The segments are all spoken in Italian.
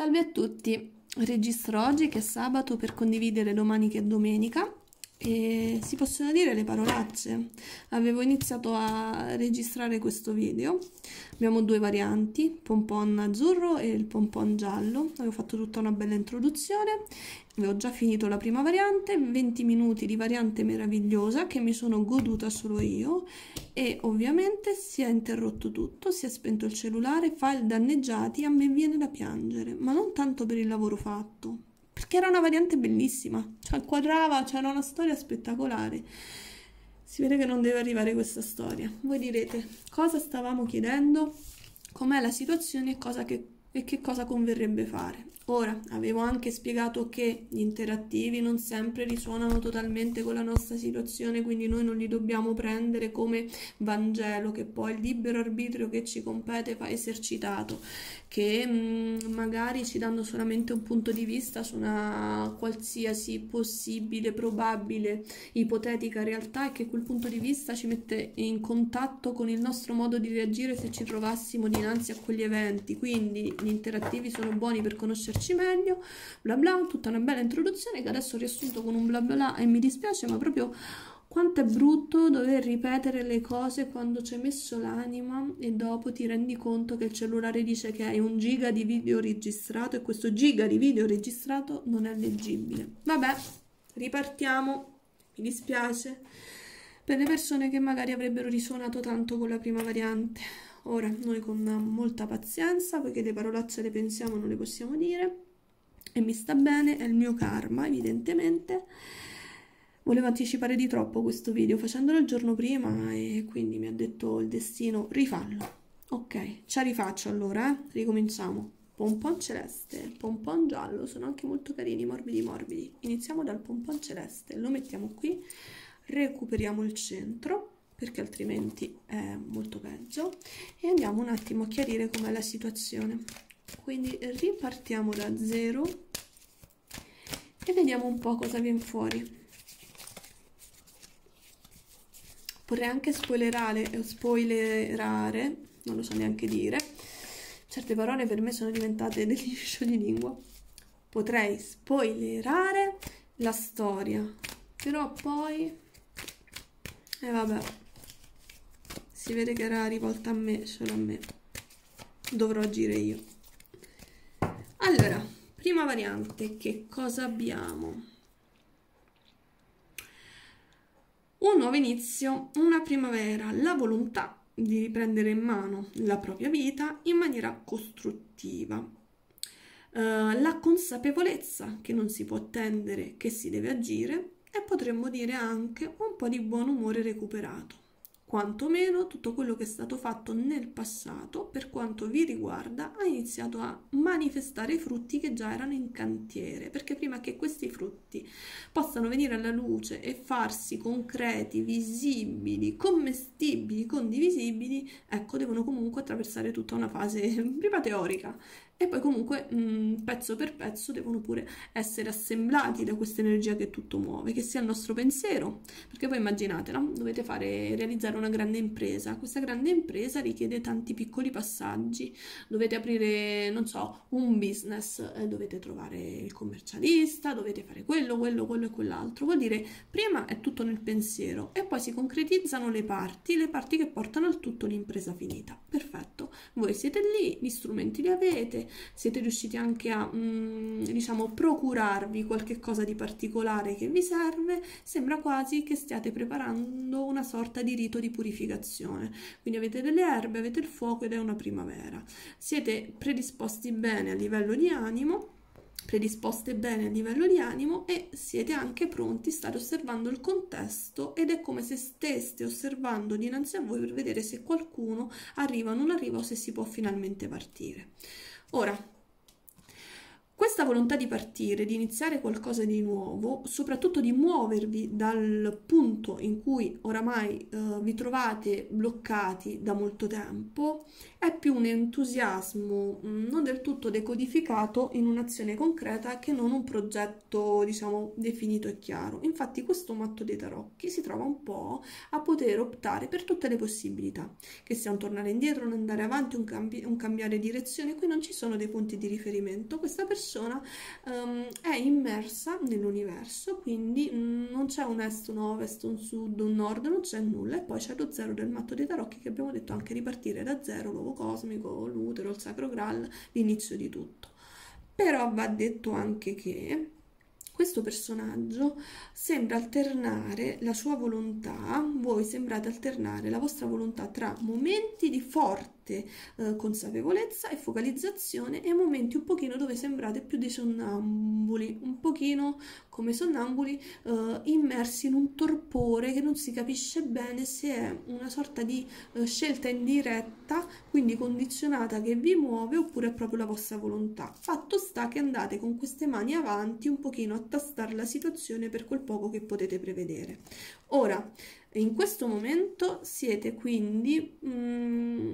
Salve a tutti, registro oggi che è sabato per condividere domani che è domenica e si possono dire le parolacce avevo iniziato a registrare questo video abbiamo due varianti pompon azzurro e il pompon giallo avevo fatto tutta una bella introduzione ho già finito la prima variante 20 minuti di variante meravigliosa che mi sono goduta solo io e ovviamente si è interrotto tutto si è spento il cellulare file danneggiati a me viene da piangere ma non tanto per il lavoro fatto perché era una variante bellissima, cioè quadrava, c'era una storia spettacolare. Si vede che non deve arrivare questa storia. Voi direte cosa stavamo chiedendo, com'è la situazione e, cosa che, e che cosa converrebbe fare. Ora, avevo anche spiegato che gli interattivi non sempre risuonano totalmente con la nostra situazione, quindi noi non li dobbiamo prendere come Vangelo, che poi il libero arbitrio che ci compete va esercitato, che mh, mm, magari ci danno solamente un punto di vista su una qualsiasi possibile, probabile, ipotetica realtà e che quel punto di vista ci mette in contatto con il nostro modo di reagire se ci trovassimo dinanzi a quegli eventi. Quindi gli interattivi sono buoni per conoscerci capirci meglio, bla bla, tutta una bella introduzione che adesso ho riassunto con un bla bla, e mi dispiace, ma proprio quanto è brutto dover ripetere le cose quando ci hai messo l'anima e dopo ti rendi conto che il cellulare dice che hai un giga di video registrato e questo giga di video registrato non è leggibile. Vabbè, ripartiamo, mi dispiace, per le persone che magari avrebbero risuonato tanto con la prima variante. Ora, noi con molta pazienza, poiché le parolacce le pensiamo non le possiamo dire, e mi sta bene, è il mio karma evidentemente. Volevo anticipare di troppo questo video facendolo il giorno prima e quindi mi ha detto il destino rifallo. Ok, ci rifaccio allora, eh? ricominciamo. Pompon celeste, pompon giallo, sono anche molto carini, morbidi morbidi. Iniziamo dal pompon celeste, lo mettiamo qui, recuperiamo il centro perché altrimenti è molto peggio e andiamo un attimo a chiarire com'è la situazione quindi ripartiamo da zero e vediamo un po' cosa viene fuori vorrei anche spoilerare eh, spoilerare non lo so neanche dire certe parole per me sono diventate del liscio di lingua potrei spoilerare la storia però poi e eh vabbè si vede che era rivolta a me, solo a me. Dovrò agire io. Allora, prima variante, che cosa abbiamo? Un nuovo inizio, una primavera, la volontà di riprendere in mano la propria vita in maniera costruttiva. Uh, la consapevolezza che non si può attendere, che si deve agire e potremmo dire anche un po' di buon umore recuperato quantomeno tutto quello che è stato fatto nel passato per quanto vi riguarda ha iniziato a manifestare i frutti che già erano in cantiere perché prima che questi frutti possano venire alla luce e farsi concreti, visibili, commestibili, condivisibili, ecco devono comunque attraversare tutta una fase prima teorica e poi comunque mh, mm, pezzo per pezzo devono pure essere assemblati da questa energia che tutto muove, che sia il nostro pensiero, perché voi immaginate, no? dovete fare, realizzare una grande impresa, questa grande impresa richiede tanti piccoli passaggi, dovete aprire, non so, un business, eh, dovete trovare il commercialista, dovete fare quello, quello, quello e quell'altro, vuol dire prima è tutto nel pensiero e poi si concretizzano le parti, le parti che portano al tutto l'impresa finita, perfetto, voi siete lì, gli strumenti li avete, siete riusciti anche a mh, mm, diciamo procurarvi qualche cosa di particolare che vi serve, sembra quasi che stiate preparando una sorta di rito di purificazione. Quindi avete delle erbe, avete il fuoco ed è una primavera. Siete predisposti bene a livello di animo predisposte bene a livello di animo e siete anche pronti, state osservando il contesto ed è come se steste osservando dinanzi a voi per vedere se qualcuno arriva o non arriva o se si può finalmente partire. Ora, questa volontà di partire, di iniziare qualcosa di nuovo, soprattutto di muovervi dal punto in cui oramai eh, vi trovate bloccati da molto tempo, è più un entusiasmo mm, non del tutto decodificato in un'azione concreta che non un progetto, diciamo, definito e chiaro. Infatti questo matto dei tarocchi si trova un po' a poter optare per tutte le possibilità, che sia un tornare indietro, un andare avanti, un, cambi un cambiare direzione, qui non ci sono dei punti di riferimento, questa persona persona um, è immersa nell'universo, quindi mm, non c'è un est, un ovest, un sud, un nord, non c'è nulla. E poi c'è lo zero del matto dei tarocchi che abbiamo detto anche ripartire da zero, l'uovo cosmico, l'utero, il sacro graal, l'inizio di tutto. Però va detto anche che questo personaggio sembra alternare la sua volontà, voi sembrate alternare la vostra volontà tra momenti di forte forte eh, consapevolezza e focalizzazione e momenti un pochino dove sembrate più dei sonnambuli, un pochino come sonnambuli eh, immersi in un torpore che non si capisce bene se è una sorta di eh, scelta indiretta, quindi condizionata che vi muove oppure è proprio la vostra volontà. Fatto sta che andate con queste mani avanti un pochino a tastare la situazione per quel poco che potete prevedere. Ora, in questo momento siete quindi mh, mm,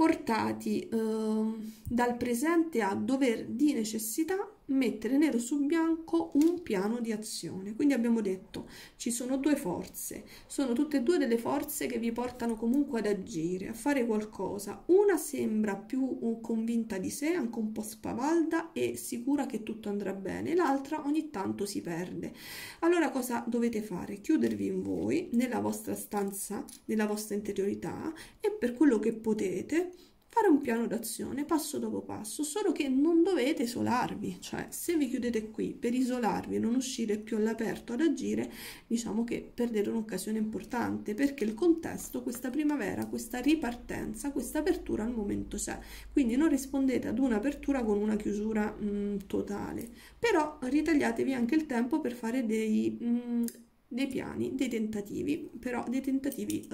portati eh, dal presente a dover di necessità mettere nero su bianco un piano di azione quindi abbiamo detto ci sono due forze sono tutte e due delle forze che vi portano comunque ad agire a fare qualcosa una sembra più convinta di sé anche un po' spavalda e sicura che tutto andrà bene l'altra ogni tanto si perde allora cosa dovete fare chiudervi in voi nella vostra stanza nella vostra interiorità e per quello che potete fare un piano d'azione passo dopo passo, solo che non dovete isolarvi, cioè se vi chiudete qui per isolarvi e non uscire più all'aperto ad agire, diciamo che perdete un'occasione importante perché il contesto, questa primavera, questa ripartenza, questa apertura al momento c'è, quindi non rispondete ad un'apertura con una chiusura mh, totale, però ritagliatevi anche il tempo per fare dei... Mh, dei piani, dei tentativi, però dei tentativi, eh,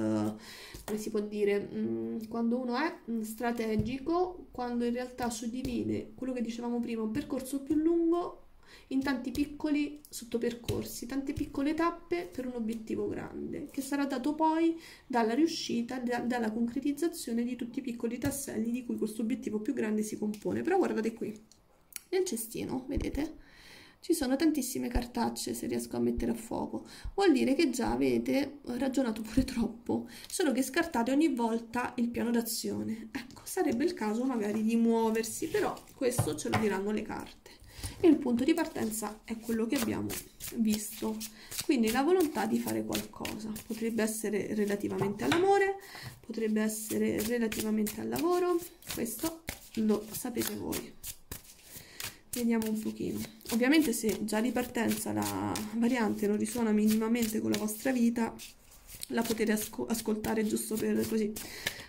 come si può dire, mh, mm, quando uno è mh, mm, strategico, quando in realtà suddivide quello che dicevamo prima, un percorso più lungo in tanti piccoli sottopercorsi, tante piccole tappe per un obiettivo grande, che sarà dato poi dalla riuscita, da, dalla concretizzazione di tutti i piccoli tasselli di cui questo obiettivo più grande si compone. Però guardate qui, nel cestino, vedete? ci sono tantissime cartacce se riesco a mettere a fuoco vuol dire che già avete ragionato pure troppo solo che scartate ogni volta il piano d'azione ecco sarebbe il caso magari di muoversi però questo ce lo diranno le carte e il punto di partenza è quello che abbiamo visto quindi la volontà di fare qualcosa potrebbe essere relativamente all'amore potrebbe essere relativamente al lavoro questo lo sapete voi vediamo un pochino ovviamente se già di partenza la variante non risuona minimamente con la vostra vita la potete asco ascoltare giusto per così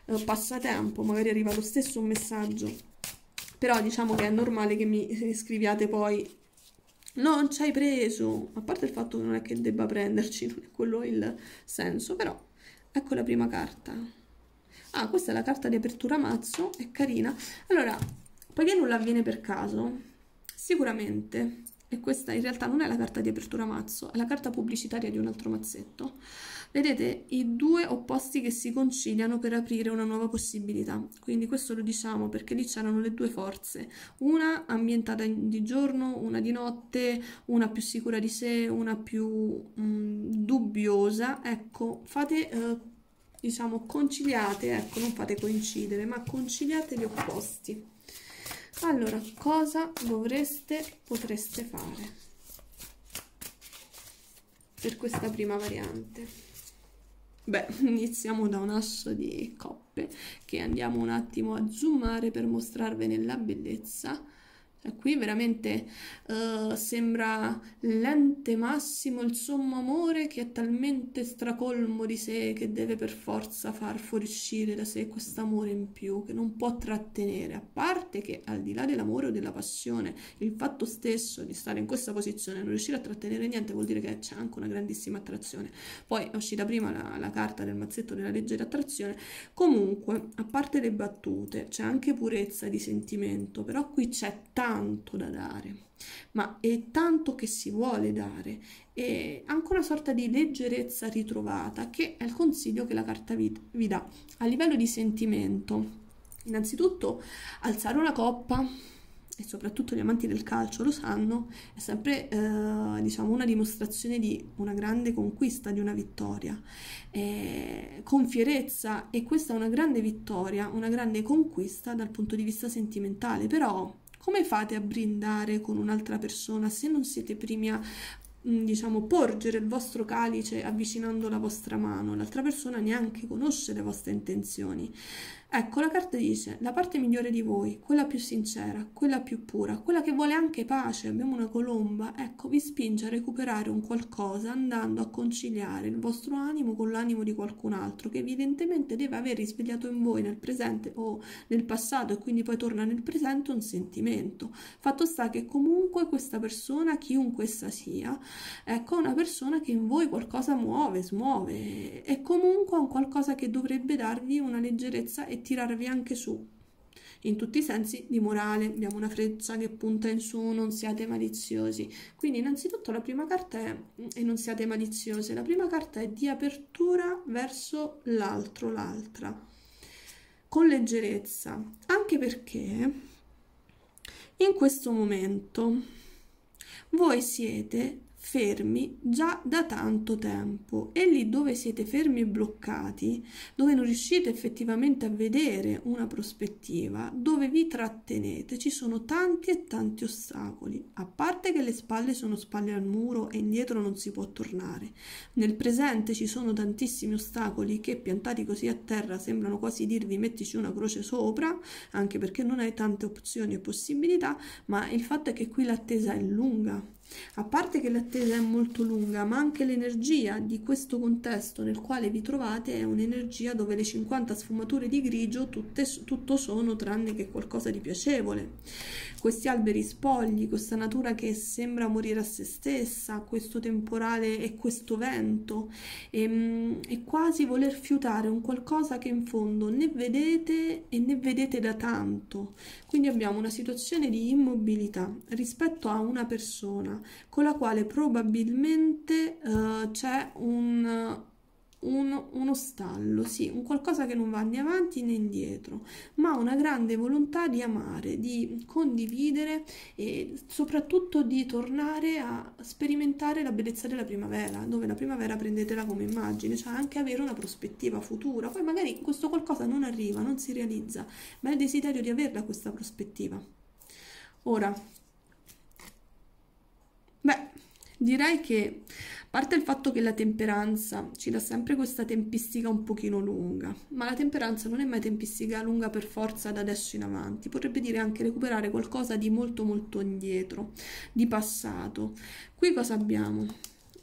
eh, passatempo magari arriva lo stesso un messaggio però diciamo che è normale che mi scriviate poi non ci hai preso a parte il fatto che non è che debba prenderci non è quello il senso però ecco la prima carta ah questa è la carta di apertura mazzo è carina allora poiché nulla avviene per caso Sicuramente, e questa in realtà non è la carta di apertura mazzo, è la carta pubblicitaria di un altro mazzetto. Vedete i due opposti che si conciliano per aprire una nuova possibilità. Quindi questo lo diciamo perché lì c'erano le due forze, una ambientata di giorno, una di notte, una più sicura di sé, una più mh, mm, dubbiosa. Ecco, fate... Eh, diciamo conciliate, ecco, non fate coincidere, ma conciliate gli opposti allora cosa dovreste potreste fare per questa prima variante beh iniziamo da un asso di coppe che andiamo un attimo a zoomare per mostrarvene la bellezza Qui veramente uh, sembra l'ente massimo, il sommo amore che è talmente stracolmo di sé che deve per forza far fuoriuscire da sé quest'amore in più, che non può trattenere, a parte che al di là dell'amore o della passione, il fatto stesso di stare in questa posizione e non riuscire a trattenere niente vuol dire che c'è anche una grandissima attrazione. Poi è uscita prima la, la carta del mazzetto della legge attrazione, comunque a parte le battute c'è anche purezza di sentimento, però qui c'è tanto tanto da dare, ma è tanto che si vuole dare, è anche una sorta di leggerezza ritrovata che è il consiglio che la carta vi, vi dà a livello di sentimento. Innanzitutto alzare una coppa, e soprattutto gli amanti del calcio lo sanno, è sempre eh, diciamo, una dimostrazione di una grande conquista, di una vittoria, eh, con fierezza e questa è una grande vittoria, una grande conquista dal punto di vista sentimentale, però come fate a brindare con un'altra persona se non siete primi a mm, diciamo porgere il vostro calice avvicinando la vostra mano l'altra persona neanche conosce le vostre intenzioni Ecco, la carta dice la parte migliore di voi, quella più sincera, quella più pura, quella che vuole anche pace, abbiamo una colomba, ecco, vi spinge a recuperare un qualcosa andando a conciliare il vostro animo con l'animo di qualcun altro che evidentemente deve aver risvegliato in voi nel presente o nel passato e quindi poi torna nel presente un sentimento. Fatto sta che comunque questa persona, chiunque essa sia, ecco, è una persona che in voi qualcosa muove, smuove e comunque è un qualcosa che dovrebbe darvi una leggerezza e tirarvi anche su. In tutti i sensi di morale, abbiamo una freccia che punta in su, non siate maliziosi. Quindi innanzitutto la prima carta è, e non siate maliziose, la prima carta è di apertura verso l'altro, l'altra, con leggerezza, anche perché in questo momento voi siete fermi già da tanto tempo e lì dove siete fermi e bloccati, dove non riuscite effettivamente a vedere una prospettiva, dove vi trattenete, ci sono tanti e tanti ostacoli, a parte che le spalle sono spalle al muro e indietro non si può tornare. Nel presente ci sono tantissimi ostacoli che piantati così a terra sembrano quasi dirvi mettici una croce sopra, anche perché non hai tante opzioni e possibilità, ma il fatto è che qui l'attesa è lunga a parte che l'attesa è molto lunga, ma anche l'energia di questo contesto nel quale vi trovate è un'energia dove le 50 sfumature di grigio tutte, tutto sono tranne che qualcosa di piacevole. Questi alberi spogli, questa natura che sembra morire a se stessa, questo temporale e questo vento, e, ehm, e quasi voler fiutare un qualcosa che in fondo né vedete e né vedete da tanto. Quindi abbiamo una situazione di immobilità rispetto a una persona con la quale probabilmente uh, c'è un, un, uno stallo, sì, un qualcosa che non va né avanti né indietro, ma una grande volontà di amare, di condividere e soprattutto di tornare a sperimentare la bellezza della primavera, dove la primavera prendetela come immagine, cioè anche avere una prospettiva futura. Poi magari questo qualcosa non arriva, non si realizza, ma è il desiderio di averla questa prospettiva. Ora, Direi che, a parte il fatto che la temperanza ci dà sempre questa tempistica un pochino lunga, ma la temperanza non è mai tempistica lunga per forza da adesso in avanti, potrebbe dire anche recuperare qualcosa di molto molto indietro, di passato. Qui cosa abbiamo?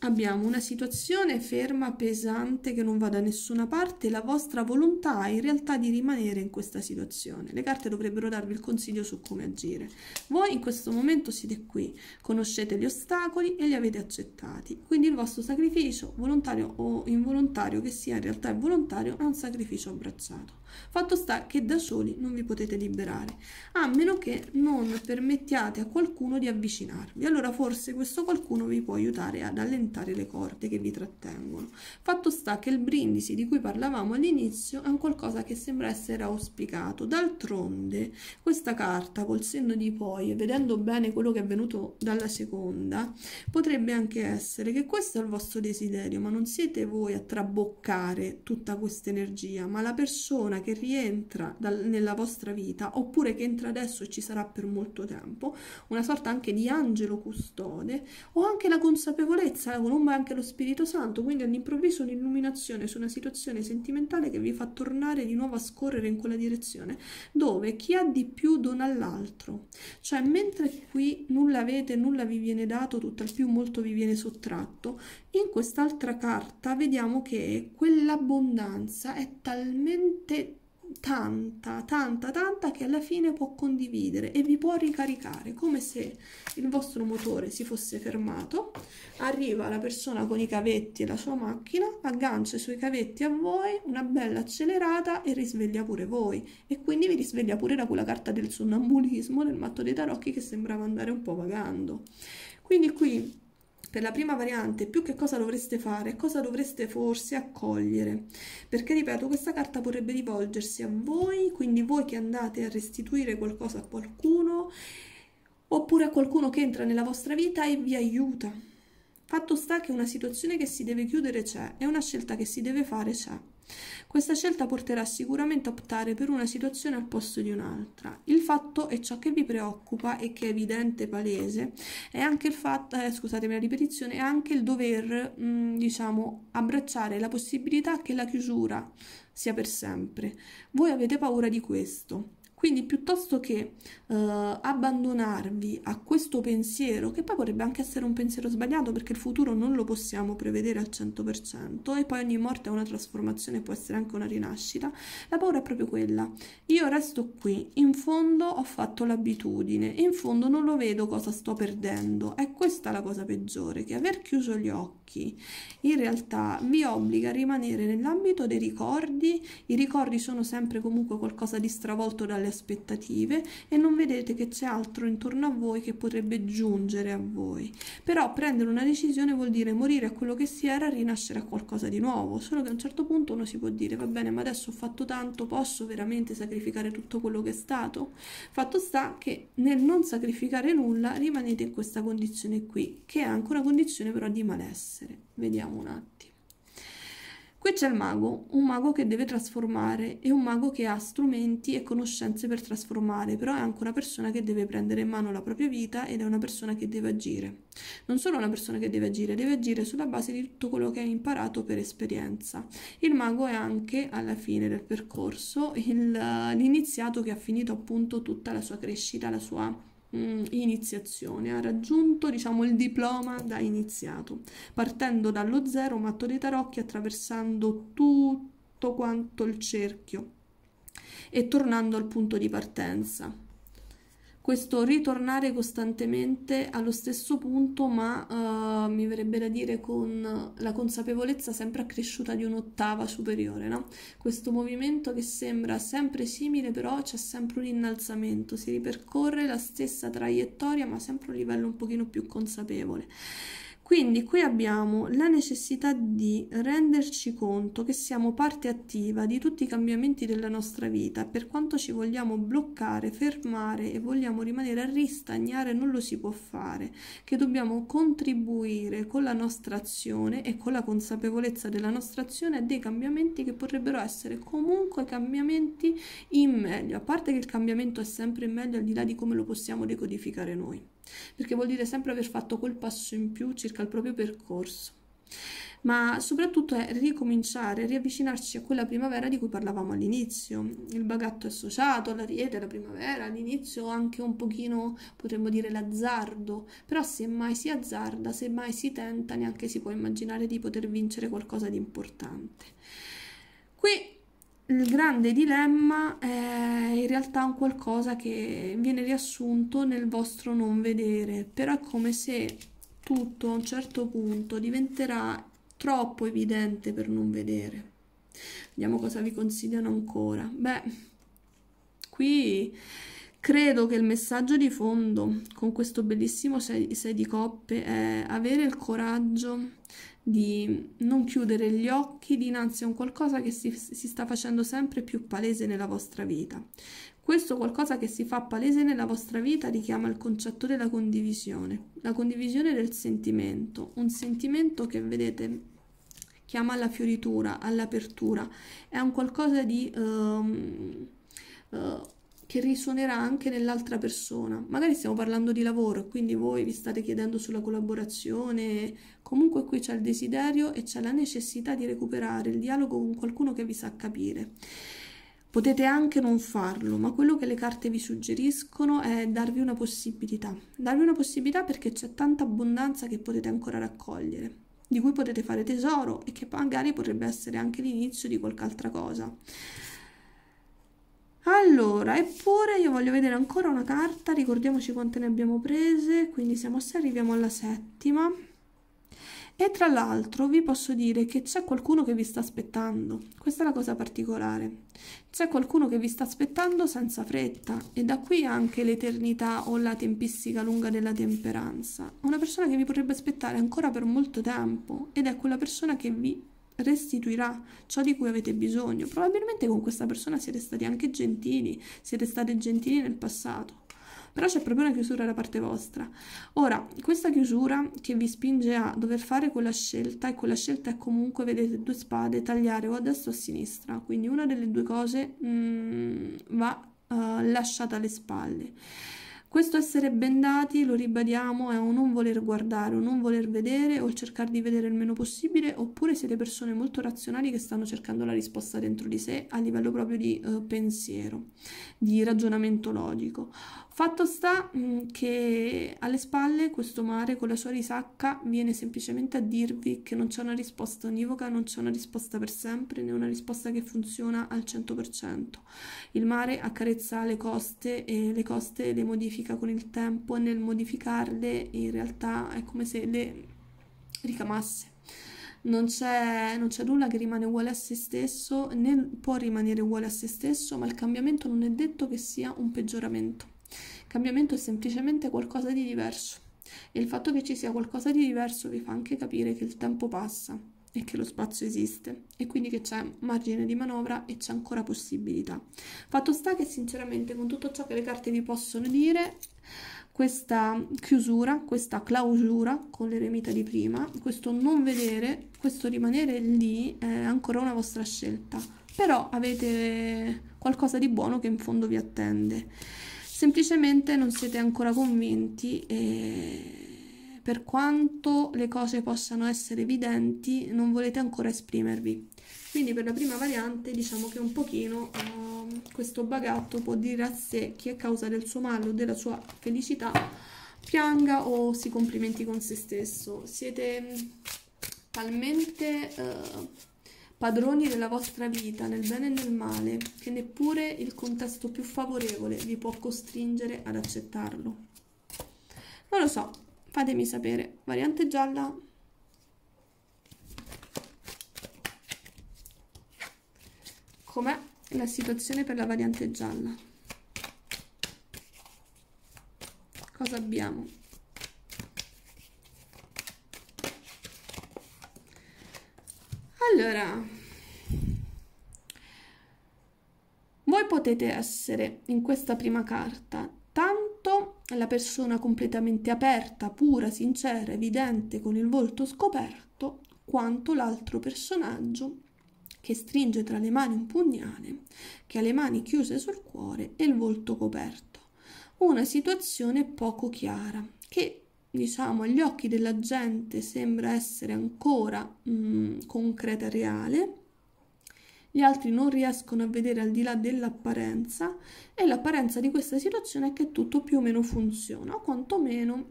Abbiamo una situazione ferma, pesante, che non va da nessuna parte, la vostra volontà è in realtà di rimanere in questa situazione. Le carte dovrebbero darvi il consiglio su come agire. Voi in questo momento siete qui, conoscete gli ostacoli e li avete accettati, quindi il vostro sacrificio, volontario o involontario, che sia in realtà volontario, è un sacrificio abbracciato. Fatto sta che da soli non vi potete liberare, a meno che non permettiate a qualcuno di avvicinarvi. Allora forse questo qualcuno vi può aiutare ad allentare le corde che vi trattengono. Fatto sta che il brindisi di cui parlavamo all'inizio è un qualcosa che sembra essere auspicato. D'altronde questa carta col senno di poi e vedendo bene quello che è venuto dalla seconda potrebbe anche essere che questo è il vostro desiderio ma non siete voi a traboccare tutta questa energia ma la persona che rientra dal, nella vostra vita oppure che entra adesso e ci sarà per molto tempo, una sorta anche di angelo custode o anche la consapevolezza, la colomba è anche lo Spirito Santo, quindi all'improvviso un'illuminazione su una situazione sentimentale che vi fa tornare di nuovo a scorrere in quella direzione dove chi ha di più dona all'altro, cioè mentre qui nulla avete, nulla vi viene dato, tutt'al più molto vi viene sottratto, in quest'altra carta vediamo che quell'abbondanza è talmente tanta, tanta, tanta che alla fine può condividere e vi può ricaricare come se il vostro motore si fosse fermato. Arriva la persona con i cavetti e la sua macchina, aggancia i suoi cavetti a voi, una bella accelerata e risveglia pure voi. E quindi vi risveglia pure da quella carta del sonnambulismo del matto dei tarocchi che sembrava andare un po' vagando. Quindi qui per la prima variante, più che cosa dovreste fare, cosa dovreste forse accogliere, perché ripeto, questa carta vorrebbe rivolgersi a voi, quindi voi che andate a restituire qualcosa a qualcuno, oppure a qualcuno che entra nella vostra vita e vi aiuta. Fatto sta che una situazione che si deve chiudere c'è e una scelta che si deve fare c'è. Questa scelta porterà sicuramente a optare per una situazione al posto di un'altra. Il fatto è ciò che vi preoccupa e che è evidente, palese, è anche il fatto, eh, scusatemi la ripetizione, è anche il dover, mh, mm, diciamo, abbracciare la possibilità che la chiusura sia per sempre. Voi avete paura di questo. Quindi piuttosto che eh, abbandonarvi a questo pensiero, che poi potrebbe anche essere un pensiero sbagliato perché il futuro non lo possiamo prevedere al 100% e poi ogni morte è una trasformazione, può essere anche una rinascita, la paura è proprio quella. Io resto qui, in fondo ho fatto l'abitudine, in fondo non lo vedo cosa sto perdendo. È questa la cosa peggiore, che aver chiuso gli occhi in realtà vi obbliga a rimanere nell'ambito dei ricordi, i ricordi sono sempre comunque qualcosa di stravolto dalle aspettative e non vedete che c'è altro intorno a voi che potrebbe giungere a voi. Però prendere una decisione vuol dire morire a quello che si era, e rinascere a qualcosa di nuovo, solo che a un certo punto uno si può dire va bene, ma adesso ho fatto tanto, posso veramente sacrificare tutto quello che è stato? Fatto sta che nel non sacrificare nulla rimanete in questa condizione qui, che è anche una condizione però di malessere. Vediamo un attimo. Qui c'è il mago, un mago che deve trasformare e un mago che ha strumenti e conoscenze per trasformare, però è anche una persona che deve prendere in mano la propria vita ed è una persona che deve agire. Non solo una persona che deve agire, deve agire sulla base di tutto quello che ha imparato per esperienza. Il mago è anche alla fine del percorso il, l'iniziato che ha finito appunto tutta la sua crescita, la sua mh, mm, iniziazione, ha raggiunto diciamo, il diploma da iniziato, partendo dallo zero matto dei tarocchi attraversando tutto quanto il cerchio e tornando al punto di partenza questo ritornare costantemente allo stesso punto, ma uh, mi verrebbe da dire con la consapevolezza sempre accresciuta di un'ottava superiore, no? Questo movimento che sembra sempre simile, però c'è sempre un innalzamento, si ripercorre la stessa traiettoria, ma sempre a un livello un pochino più consapevole. Quindi qui abbiamo la necessità di renderci conto che siamo parte attiva di tutti i cambiamenti della nostra vita, per quanto ci vogliamo bloccare, fermare e vogliamo rimanere a ristagnare non lo si può fare, che dobbiamo contribuire con la nostra azione e con la consapevolezza della nostra azione a dei cambiamenti che potrebbero essere comunque cambiamenti in meglio, a parte che il cambiamento è sempre in meglio al di là di come lo possiamo decodificare noi perché vuol dire sempre aver fatto quel passo in più circa il proprio percorso. Ma soprattutto è ricominciare, riavvicinarci a quella primavera di cui parlavamo all'inizio. Il bagatto associato alla all'ariete, alla primavera, all'inizio anche un pochino, potremmo dire, l'azzardo. Però se mai si azzarda, se mai si tenta, neanche si può immaginare di poter vincere qualcosa di importante. Qui il grande dilemma è in realtà un qualcosa che viene riassunto nel vostro non vedere, però è come se tutto a un certo punto diventerà troppo evidente per non vedere. Vediamo cosa vi consigliano ancora. Beh, qui credo che il messaggio di fondo con questo bellissimo 6 di coppe è avere il coraggio di non chiudere gli occhi dinanzi a un qualcosa che si, si, sta facendo sempre più palese nella vostra vita. Questo qualcosa che si fa palese nella vostra vita richiama il concetto della condivisione, la condivisione del sentimento, un sentimento che vedete chiama alla fioritura, all'apertura, è un qualcosa di... Um, uh, che risuonerà anche nell'altra persona. Magari stiamo parlando di lavoro e quindi voi vi state chiedendo sulla collaborazione, comunque qui c'è il desiderio e c'è la necessità di recuperare il dialogo con qualcuno che vi sa capire. Potete anche non farlo, ma quello che le carte vi suggeriscono è darvi una possibilità. Darvi una possibilità perché c'è tanta abbondanza che potete ancora raccogliere di cui potete fare tesoro e che magari potrebbe essere anche l'inizio di qualche altra cosa. Allora, eppure io voglio vedere ancora una carta, ricordiamoci quante ne abbiamo prese, quindi siamo a 6, arriviamo alla settima. E tra l'altro vi posso dire che c'è qualcuno che vi sta aspettando, questa è la cosa particolare, c'è qualcuno che vi sta aspettando senza fretta e da qui anche l'eternità o la tempistica lunga della temperanza, una persona che vi potrebbe aspettare ancora per molto tempo ed è quella persona che vi restituirà ciò di cui avete bisogno. Probabilmente con questa persona siete stati anche gentili, siete state gentili nel passato. Però c'è proprio una chiusura da parte vostra. Ora, questa chiusura che vi spinge a dover fare quella scelta, e quella scelta è comunque, vedete, due spade, tagliare o a destra o a sinistra. Quindi una delle due cose mh, mm, va uh, lasciata alle spalle. Questo essere bendati, lo ribadiamo, è un non voler guardare un non voler vedere o cercare di vedere il meno possibile, oppure siete persone molto razionali che stanno cercando la risposta dentro di sé a livello proprio di eh, pensiero, di ragionamento logico. Fatto sta mh, mm, che alle spalle questo mare con la sua risacca viene semplicemente a dirvi che non c'è una risposta univoca, non c'è una risposta per sempre, né una risposta che funziona al 100%. Il mare accarezza le coste e le coste le modifica modifica con il tempo nel modificarle in realtà è come se le ricamasse. Non c'è, nulla che rimane uguale a se stesso, né può rimanere uguale a se stesso, ma il cambiamento non è detto che sia un peggioramento. Il cambiamento è semplicemente qualcosa di diverso e il fatto che ci sia qualcosa di diverso vi fa anche capire che il tempo passa e che lo spazio esiste e quindi che c'è margine di manovra e c'è ancora possibilità. Fatto sta che sinceramente con tutto ciò che le carte vi possono dire, questa chiusura, questa clausura con l'eremita di prima, questo non vedere, questo rimanere lì è ancora una vostra scelta, però avete qualcosa di buono che in fondo vi attende. Semplicemente non siete ancora convinti e per quanto le cose possano essere evidenti, non volete ancora esprimervi. Quindi per la prima variante diciamo che un pochino uh, questo bagatto può dire a sé chi è causa del suo male o della sua felicità pianga o si complimenti con se stesso. Siete mm, talmente uh, padroni della vostra vita, nel bene e nel male, che neppure il contesto più favorevole vi può costringere ad accettarlo. Non lo so, fatemi sapere variante gialla com'è la situazione per la variante gialla cosa abbiamo allora voi potete essere in questa prima carta è la persona completamente aperta, pura, sincera, evidente, con il volto scoperto, quanto l'altro personaggio che stringe tra le mani un pugnale, che ha le mani chiuse sul cuore e il volto coperto. Una situazione poco chiara, che diciamo agli occhi della gente sembra essere ancora mh, mm, concreta e reale, gli altri non riescono a vedere al di là dell'apparenza e l'apparenza di questa situazione è che tutto più o meno funziona, o quantomeno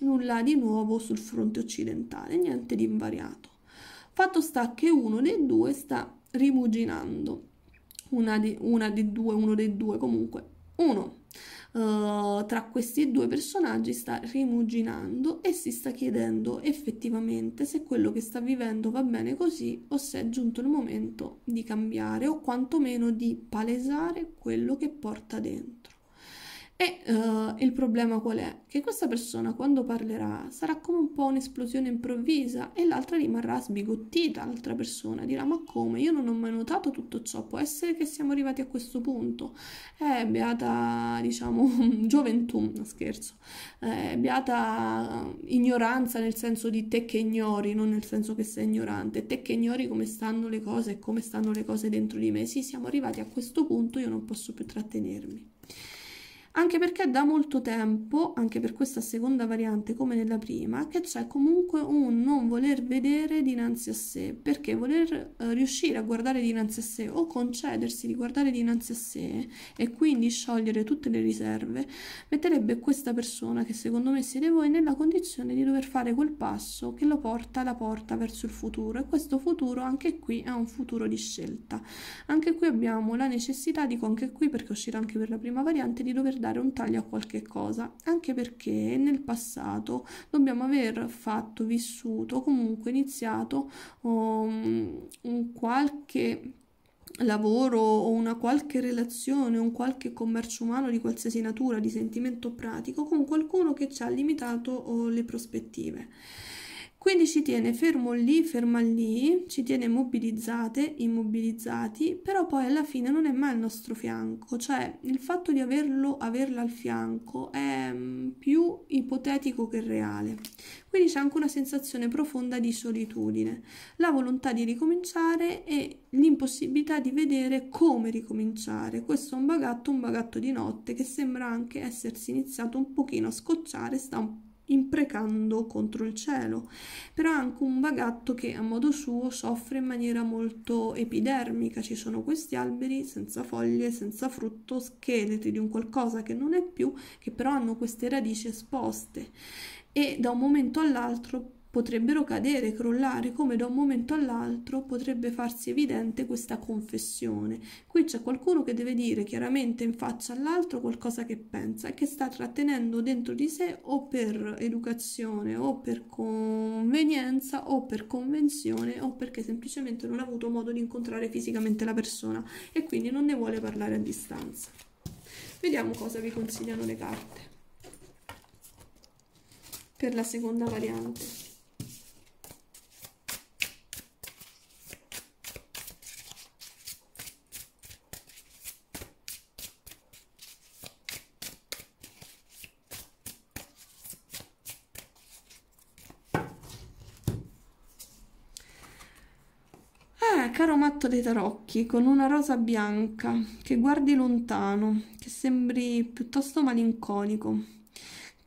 nulla di nuovo sul fronte occidentale, niente di invariato. Fatto sta che uno dei due sta rimuginando, una, di, una dei due, uno dei due comunque, uno eh, tra questi due personaggi sta rimuginando e si sta chiedendo effettivamente se quello che sta vivendo va bene così o se è giunto il momento di cambiare o quantomeno di palesare quello che porta dentro. E uh, il problema qual è? Che questa persona quando parlerà sarà come un po' un'esplosione improvvisa e l'altra rimarrà sbigottita, l'altra persona dirà ma come? Io non ho mai notato tutto ciò, può essere che siamo arrivati a questo punto. Eh, beata, diciamo, gioventù, scherzo, eh, beata eh, ignoranza nel senso di te che ignori, non nel senso che sei ignorante, te che ignori come stanno le cose e come stanno le cose dentro di me. Sì, siamo arrivati a questo punto, io non posso più trattenermi anche perché da molto tempo, anche per questa seconda variante come nella prima, che c'è comunque un non voler vedere dinanzi a sé, perché voler eh, riuscire a guardare dinanzi a sé o concedersi di guardare dinanzi a sé e quindi sciogliere tutte le riserve, metterebbe questa persona che secondo me siete voi nella condizione di dover fare quel passo che lo porta alla porta verso il futuro e questo futuro anche qui è un futuro di scelta. Anche qui abbiamo la necessità, dico anche qui perché uscirà anche per la prima variante, di dover dare un taglio a qualche cosa, anche perché nel passato dobbiamo aver fatto, vissuto, comunque iniziato um, un qualche lavoro o una qualche relazione, un qualche commercio umano di qualsiasi natura, di sentimento pratico, con qualcuno che ci ha limitato oh, le prospettive. Quindi ci tiene fermo lì, ferma lì, ci tiene mobilizzate, immobilizzati, però poi alla fine non è mai al nostro fianco, cioè il fatto di averlo, averla al fianco è mm, più ipotetico che reale. Quindi c'è anche una sensazione profonda di solitudine, la volontà di ricominciare e l'impossibilità di vedere come ricominciare. Questo è un bagatto, un bagatto di notte che sembra anche essersi iniziato un pochino a scocciare, sta un po' imprecando contro il cielo, però anche un vagatto che a modo suo soffre in maniera molto epidermica. Ci sono questi alberi senza foglie, senza frutto, scheletri di un qualcosa che non è più, che però hanno queste radici esposte e da un momento all'altro potrebbero cadere, crollare, come da un momento all'altro potrebbe farsi evidente questa confessione. Qui c'è qualcuno che deve dire chiaramente in faccia all'altro qualcosa che pensa e che sta trattenendo dentro di sé o per educazione o per convenienza o per convenzione o perché semplicemente non ha avuto modo di incontrare fisicamente la persona e quindi non ne vuole parlare a distanza. Vediamo cosa vi consigliano le carte per la seconda variante. dei tarocchi, con una rosa bianca che guardi lontano, che sembri piuttosto malinconico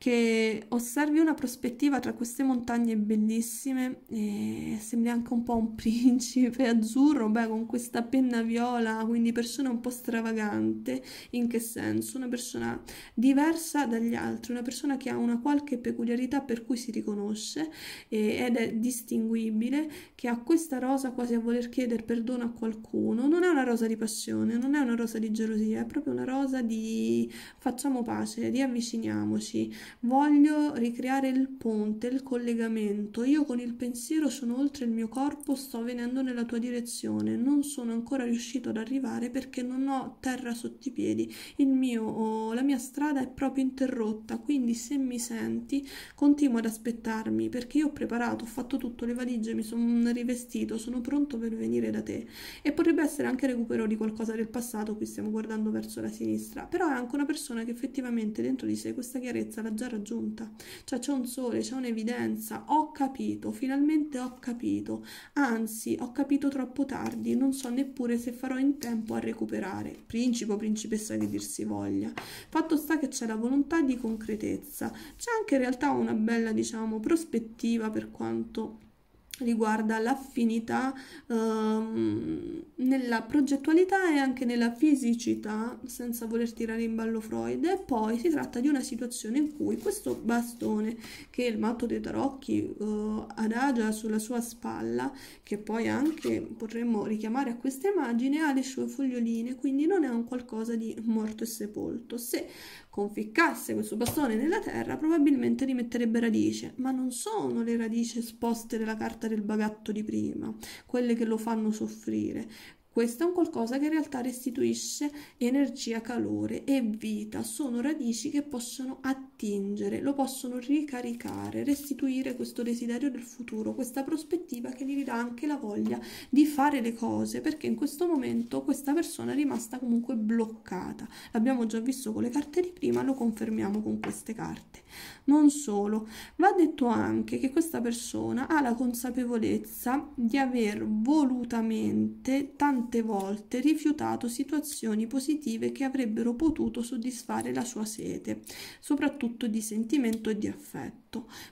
che osservi una prospettiva tra queste montagne bellissime e sembri anche un po' un principe azzurro, beh, con questa penna viola, quindi persona un po' stravagante, in che senso? Una persona diversa dagli altri, una persona che ha una qualche peculiarità per cui si riconosce eh, ed è distinguibile, che ha questa rosa quasi a voler chiedere perdono a qualcuno, non è una rosa di passione, non è una rosa di gelosia, è proprio una rosa di facciamo pace, riavviciniamoci Voglio ricreare il ponte, il collegamento. Io con il pensiero sono oltre il mio corpo, sto venendo nella tua direzione. Non sono ancora riuscito ad arrivare perché non ho terra sotto i piedi. Il mio, oh, la mia strada è proprio interrotta, quindi se mi senti, continuo ad aspettarmi perché io ho preparato, ho fatto tutto, le valigie, mi sono rivestito, sono pronto per venire da te. E potrebbe essere anche recupero di qualcosa del passato, qui stiamo guardando verso la sinistra, però è anche una persona che effettivamente dentro di sé questa chiarezza la già già raggiunta, cioè c'è un sole, c'è un'evidenza, ho capito, finalmente ho capito, anzi ho capito troppo tardi, non so neppure se farò in tempo a recuperare, principe o principessa di dirsi voglia. Fatto sta che c'è la volontà di concretezza, c'è anche in realtà una bella, diciamo, prospettiva per quanto riguarda l'affinità ehm, nella progettualità e anche nella fisicità, senza voler tirare in ballo Freud. E poi si tratta di una situazione in cui questo bastone che il matto dei tarocchi eh, adagia sulla sua spalla, che poi anche potremmo richiamare a questa immagine, ha le sue foglioline, quindi non è un qualcosa di morto e sepolto. Se conficcasse questo bastone nella terra probabilmente rimetterebbe radice, ma non sono le radici esposte nella carta del bagatto di prima quelle che lo fanno soffrire, questo è un qualcosa che in realtà restituisce energia, calore e vita, sono radici che possono attingere, lo possono ricaricare, restituire questo desiderio del futuro, questa prospettiva che gli dà anche la voglia di fare le cose, perché in questo momento questa persona è rimasta comunque bloccata. L'abbiamo già visto con le carte di prima, lo confermiamo con queste carte. Non solo, va detto anche che questa persona ha la consapevolezza di aver volutamente tante tante volte rifiutato situazioni positive che avrebbero potuto soddisfare la sua sete, soprattutto di sentimento e di affetto.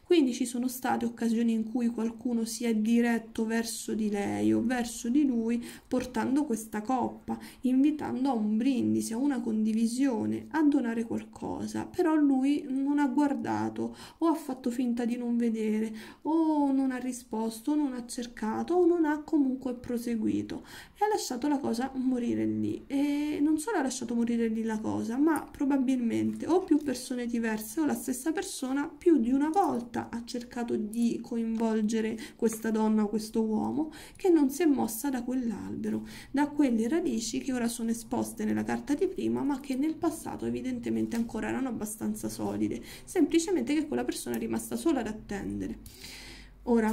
Quindi ci sono state occasioni in cui qualcuno si è diretto verso di lei o verso di lui portando questa coppa, invitando a un brindisi, a una condivisione, a donare qualcosa, però lui non ha guardato o ha fatto finta di non vedere o non ha risposto, non ha cercato o non ha comunque proseguito. E alla lasciato la cosa morire lì e non solo ha lasciato morire lì la cosa, ma probabilmente o più persone diverse o la stessa persona più di una volta ha cercato di coinvolgere questa donna o questo uomo che non si è mossa da quell'albero, da quelle radici che ora sono esposte nella carta di prima, ma che nel passato evidentemente ancora erano abbastanza solide, semplicemente che quella persona è rimasta sola ad attendere. Ora,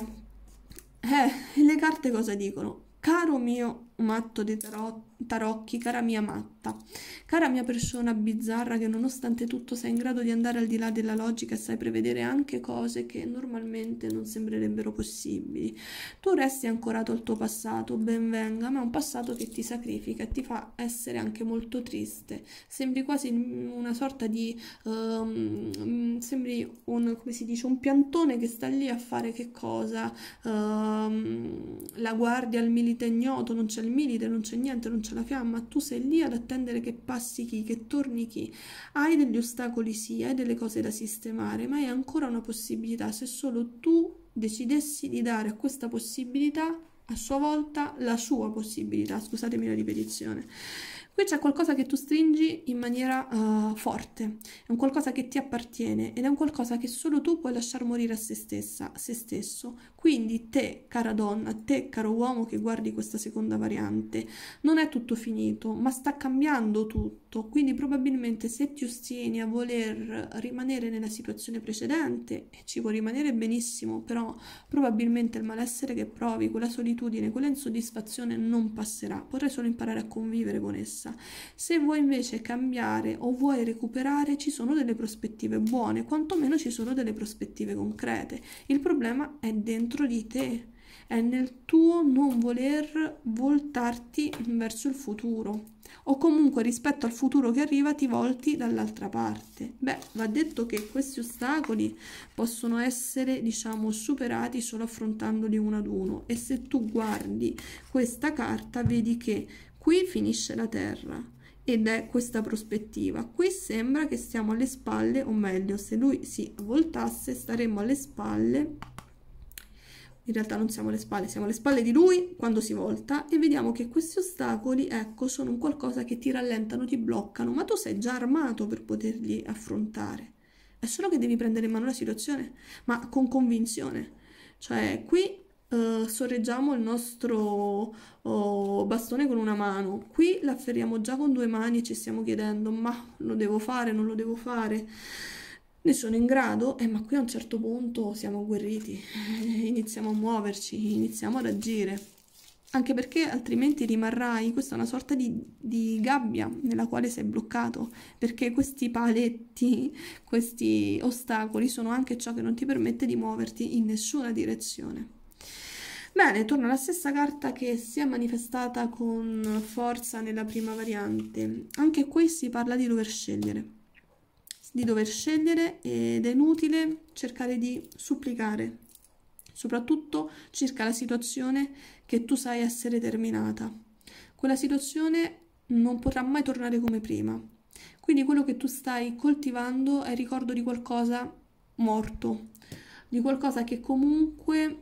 eh, le carte cosa dicono? Caro mio matto dei tarot, tarocchi, cara mia matta, cara mia persona bizzarra che nonostante tutto sei in grado di andare al di là della logica e sai prevedere anche cose che normalmente non sembrerebbero possibili. Tu resti ancorato al tuo passato, ben venga, ma è un passato che ti sacrifica e ti fa essere anche molto triste. Sembri quasi una sorta di... Um, un, come si dice, un piantone che sta lì a fare che cosa? Um, la guardia al milite ignoto, non c'è il milite, non c'è niente, non c'è la fiamma, tu sei lì ad attendere che passi chi, che torni chi. Hai degli ostacoli sì, hai delle cose da sistemare, ma è ancora una possibilità se solo tu decidessi di dare a questa possibilità a sua volta la sua possibilità, scusatemi la ripetizione. Qui c'è qualcosa che tu stringi in maniera uh, forte, è un qualcosa che ti appartiene ed è un qualcosa che solo tu puoi lasciare morire a se, stessa, a se stesso. Quindi te, cara donna, te, caro uomo che guardi questa seconda variante, non è tutto finito, ma sta cambiando tutto. Quindi probabilmente se ti ostieni a voler rimanere nella situazione precedente, e ci può rimanere benissimo, però probabilmente il malessere che provi, quella solitudine, quella insoddisfazione non passerà. Potrai solo imparare a convivere con essa stessa. Se vuoi invece cambiare o vuoi recuperare ci sono delle prospettive buone, quantomeno ci sono delle prospettive concrete. Il problema è dentro di te, è nel tuo non voler voltarti verso il futuro o comunque rispetto al futuro che arriva ti volti dall'altra parte. Beh, va detto che questi ostacoli possono essere, diciamo, superati solo affrontandoli uno ad uno e se tu guardi questa carta vedi che qui finisce la terra ed è questa prospettiva qui sembra che stiamo alle spalle o meglio se lui si voltasse staremmo alle spalle in realtà non siamo alle spalle, siamo alle spalle di lui quando si volta e vediamo che questi ostacoli, ecco, sono un qualcosa che ti rallentano, ti bloccano, ma tu sei già armato per poterli affrontare. È solo che devi prendere in mano la situazione, ma con convinzione. Cioè, qui uh, sorreggiamo il nostro uh, bastone con una mano. Qui l'afferriamo già con due mani e ci stiamo chiedendo ma lo devo fare, non lo devo fare? Ne sono in grado? Eh, ma qui a un certo punto siamo guerriti, iniziamo a muoverci, iniziamo ad agire. Anche perché altrimenti rimarrai, questa è una sorta di, di gabbia nella quale sei bloccato, perché questi paletti, questi ostacoli sono anche ciò che non ti permette di muoverti in nessuna direzione. Bene, torna la stessa carta che si è manifestata con forza nella prima variante. Anche qui si parla di dover scegliere. Di dover scegliere ed è inutile cercare di supplicare, soprattutto circa la situazione che tu sai essere terminata. Quella situazione non potrà mai tornare come prima. Quindi quello che tu stai coltivando è il ricordo di qualcosa morto, di qualcosa che comunque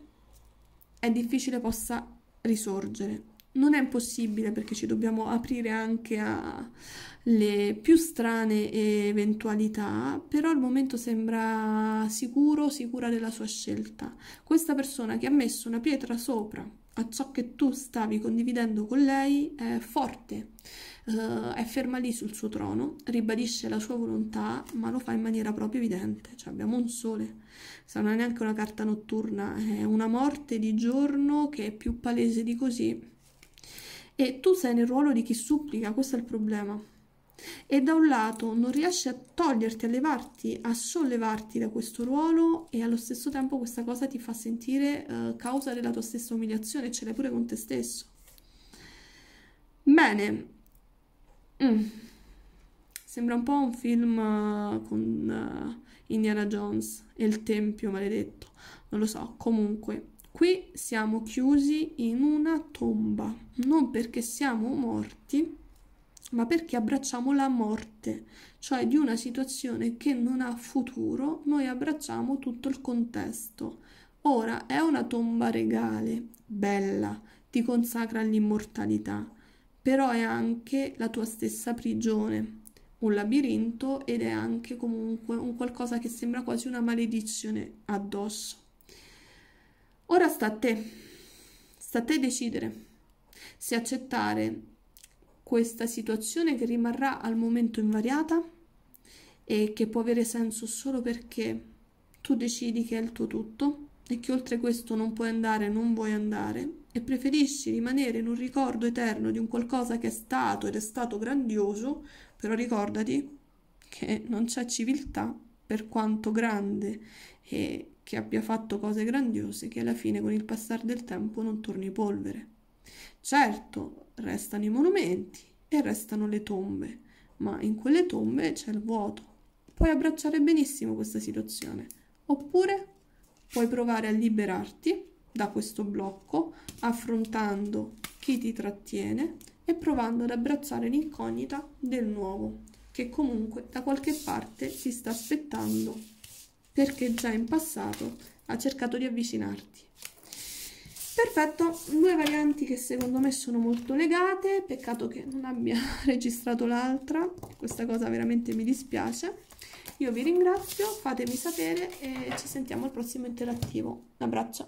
è difficile possa risorgere. Non è impossibile perché ci dobbiamo aprire anche alle più strane eventualità, però al momento sembra sicuro, sicura della sua scelta. Questa persona che ha messo una pietra sopra a ciò che tu stavi condividendo con lei è forte, uh, è ferma lì sul suo trono, ribadisce la sua volontà, ma lo fa in maniera proprio evidente. Cioè abbiamo un sole, se non è neanche una carta notturna, è una morte di giorno che è più palese di così. E tu sei nel ruolo di chi supplica, questo è il problema e da un lato non riesci a toglierti, a levarti, a sollevarti da questo ruolo e allo stesso tempo questa cosa ti fa sentire eh, causa della tua stessa umiliazione, ce l'hai pure con te stesso. Bene, mm. sembra un po' un film uh, con uh, Indiana Jones e il Tempio maledetto, non lo so, comunque. Qui siamo chiusi in una tomba, non perché siamo morti, ma perché abbracciamo la morte, cioè di una situazione che non ha futuro, noi abbracciamo tutto il contesto. Ora è una tomba regale, bella, ti consacra all'immortalità, però è anche la tua stessa prigione, un labirinto ed è anche comunque un qualcosa che sembra quasi una maledizione addosso. Ora sta a te, sta a te decidere se accettare questa situazione che rimarrà al momento invariata e che può avere senso solo perché tu decidi che è il tuo tutto e che oltre questo non puoi andare, non vuoi andare e preferisci rimanere in un ricordo eterno di un qualcosa che è stato ed è stato grandioso, però ricordati che non c'è civiltà per quanto grande e che abbia fatto cose grandiose che alla fine con il passare del tempo non torni polvere. Certo, restano i monumenti e restano le tombe, ma in quelle tombe c'è il vuoto. Puoi abbracciare benissimo questa situazione, oppure puoi provare a liberarti da questo blocco affrontando chi ti trattiene e provando ad abbracciare l'incognita del nuovo, che comunque da qualche parte ti sta aspettando, perché già in passato ha cercato di avvicinarti. Perfetto, due varianti che secondo me sono molto legate, peccato che non abbia registrato l'altra, questa cosa veramente mi dispiace. Io vi ringrazio, fatemi sapere e ci sentiamo al prossimo interattivo. Un abbraccio!